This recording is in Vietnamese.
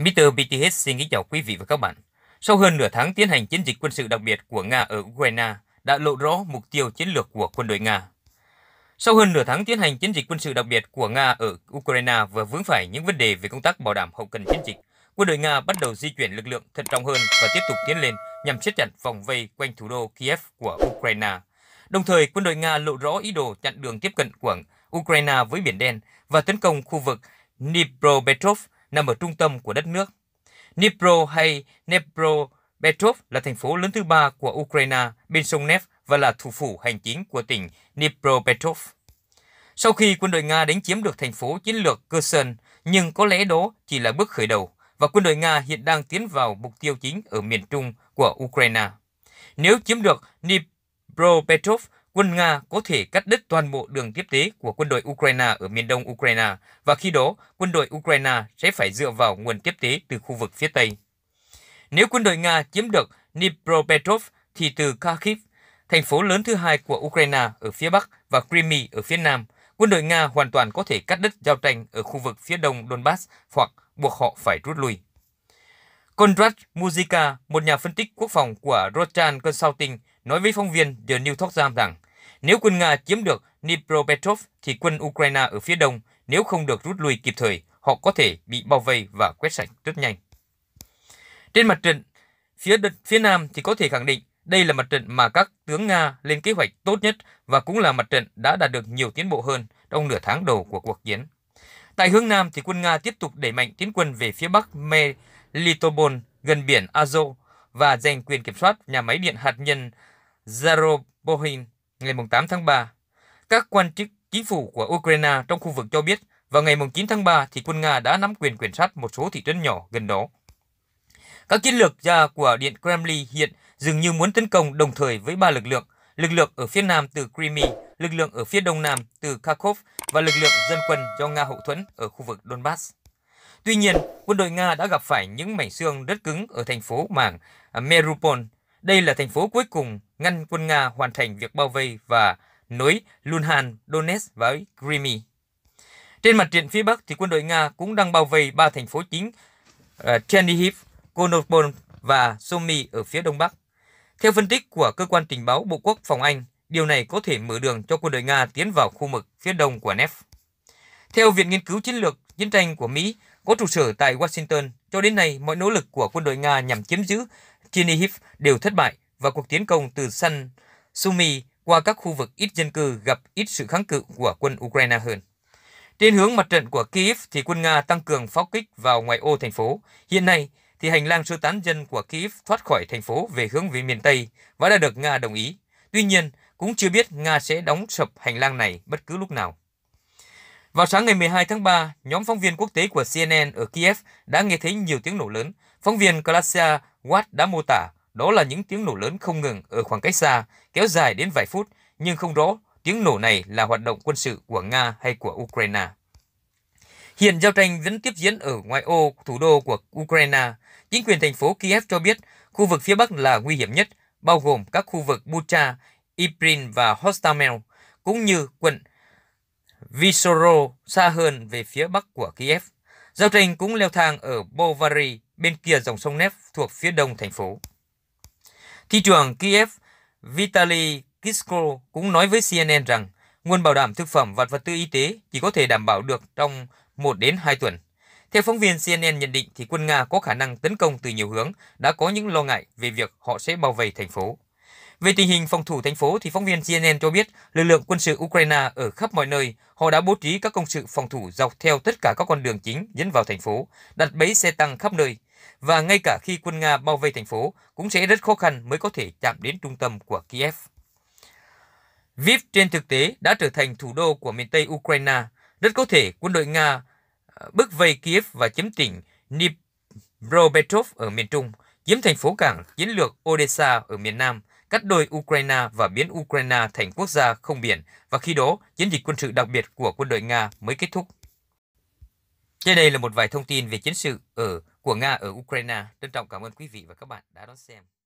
Mr. BTH xin kính chào quý vị và các bạn. Sau hơn nửa tháng tiến hành chiến dịch quân sự đặc biệt của Nga ở Ukraine đã lộ rõ mục tiêu chiến lược của quân đội Nga. Sau hơn nửa tháng tiến hành chiến dịch quân sự đặc biệt của Nga ở Ukraine và vướng phải những vấn đề về công tác bảo đảm hậu cần chiến dịch, quân đội Nga bắt đầu di chuyển lực lượng thận trọng hơn và tiếp tục tiến lên nhằm siết chặt vòng vây quanh thủ đô Kiev của Ukraine. Đồng thời, quân đội Nga lộ rõ ý đồ chặn đường tiếp cận của Ukraine với Biển Đen và tấn công khu vực Dnipropetrovsk nằm ở trung tâm của đất nước. Dnipro hay Dnipropetrovsk là thành phố lớn thứ ba của Ukraine bên sông Nev và là thủ phủ hành chính của tỉnh Dnipropetrovsk. Sau khi quân đội Nga đánh chiếm được thành phố chiến lược Kherson, nhưng có lẽ đó chỉ là bước khởi đầu và quân đội Nga hiện đang tiến vào mục tiêu chính ở miền trung của Ukraine. Nếu chiếm được Dnipropetrovsk, quân Nga có thể cắt đứt toàn bộ đường tiếp tế của quân đội Ukraine ở miền đông Ukraine và khi đó quân đội Ukraine sẽ phải dựa vào nguồn tiếp tế từ khu vực phía Tây. Nếu quân đội Nga chiếm được Dnipropetrovsk thì từ Kharkiv, thành phố lớn thứ hai của Ukraine ở phía Bắc và Crimea ở phía Nam, quân đội Nga hoàn toàn có thể cắt đứt giao tranh ở khu vực phía đông Donbass hoặc buộc họ phải rút lui. Konrad Muzika, một nhà phân tích quốc phòng của Rochan Consulting, nói với phóng viên The New York Times rằng nếu quân Nga chiếm được Dnipropetrovsk thì quân Ukraine ở phía đông nếu không được rút lui kịp thời, họ có thể bị bao vây và quét sạch rất nhanh. Trên mặt trận phía đất, phía nam thì có thể khẳng định đây là mặt trận mà các tướng Nga lên kế hoạch tốt nhất và cũng là mặt trận đã đạt được nhiều tiến bộ hơn trong nửa tháng đầu của cuộc chiến. Tại hướng Nam thì quân Nga tiếp tục đẩy mạnh tiến quân về phía bắc Melitopol gần biển Azov và giành quyền kiểm soát nhà máy điện hạt nhân Zarobohin ngày 8 tháng 3. Các quan chức chính phủ của Ukraine trong khu vực cho biết vào ngày 9 tháng 3 thì quân Nga đã nắm quyền kiểm soát một số thị trấn nhỏ gần đó. Các chiến lược gia của Điện Kremlin hiện dường như muốn tấn công đồng thời với ba lực lượng, lực lượng ở phía nam từ Crimea, lực lượng ở phía đông nam từ Kharkov và lực lượng dân quân do Nga hậu thuẫn ở khu vực Donbass. Tuy nhiên, quân đội Nga đã gặp phải những mảnh xương rất cứng ở thành phố mảng à, Merupol. Đây là thành phố cuối cùng ngăn quân Nga hoàn thành việc bao vây và nối Luhansk, Donetsk với Crimea. Trên mặt trận phía Bắc thì quân đội Nga cũng đang bao vây ba thành phố chính uh, Chernihiv, Konopol và Sumy ở phía đông bắc. Theo phân tích của cơ quan tình báo Bộ Quốc phòng Anh, điều này có thể mở đường cho quân đội Nga tiến vào khu vực phía đông của Nef. Theo Viện Nghiên cứu Chiến lược Chiến tranh của Mỹ có trụ sở tại Washington, cho đến nay mọi nỗ lực của quân đội Nga nhằm chiếm giữ Chernihiv đều thất bại và cuộc tiến công từ San Sumi qua các khu vực ít dân cư gặp ít sự kháng cự của quân Ukraine hơn. Trên hướng mặt trận của Kyiv, thì quân Nga tăng cường pháo kích vào ngoài ô thành phố. Hiện nay thì hành lang sơ tán dân của Kyiv thoát khỏi thành phố về hướng về miền Tây và đã được Nga đồng ý. Tuy nhiên, cũng chưa biết Nga sẽ đóng sập hành lang này bất cứ lúc nào. Vào sáng ngày 12 tháng 3, nhóm phóng viên quốc tế của CNN ở Kiev đã nghe thấy nhiều tiếng nổ lớn. Phóng viên Klasia Watt đã mô tả đó là những tiếng nổ lớn không ngừng ở khoảng cách xa, kéo dài đến vài phút, nhưng không rõ tiếng nổ này là hoạt động quân sự của Nga hay của Ukraine. Hiện giao tranh vẫn tiếp diễn ở ngoại ô thủ đô của Ukraine. Chính quyền thành phố Kiev cho biết khu vực phía Bắc là nguy hiểm nhất, bao gồm các khu vực Bucha, Iprin và hostamel, cũng như quận Vysoro xa hơn về phía bắc của Kiev. Giao tranh cũng leo thang ở Bovary bên kia dòng sông Nep thuộc phía đông thành phố. Thị trưởng Kiev Vitaly Klitschko cũng nói với CNN rằng nguồn bảo đảm thực phẩm và vật tư y tế chỉ có thể đảm bảo được trong 1 đến 2 tuần. Theo phóng viên CNN nhận định thì quân Nga có khả năng tấn công từ nhiều hướng đã có những lo ngại về việc họ sẽ bao vây thành phố. Về tình hình phòng thủ thành phố thì phóng viên CNN cho biết lực lượng quân sự Ukraine ở khắp mọi nơi, họ đã bố trí các công sự phòng thủ dọc theo tất cả các con đường chính dẫn vào thành phố, đặt bẫy xe tăng khắp nơi. Và ngay cả khi quân Nga bao vây thành phố cũng sẽ rất khó khăn mới có thể chạm đến trung tâm của Kiev. Lviv trên thực tế đã trở thành thủ đô của miền Tây Ukraine. Rất có thể quân đội Nga ờ, bức vây Kiev và chiếm tỉnh Dnipropetrovsk ở miền Trung, chiếm thành phố cảng chiến lược Odessa ở miền Nam, cắt đôi Ukraine và biến Ukraine thành quốc gia không biển và khi đó chiến dịch quân sự đặc biệt của quân đội Nga mới kết thúc. Trên đây là một vài thông tin về chiến sự ở của Nga ở Ukraine. Trân trọng cảm ơn quý vị và các bạn đã đón xem.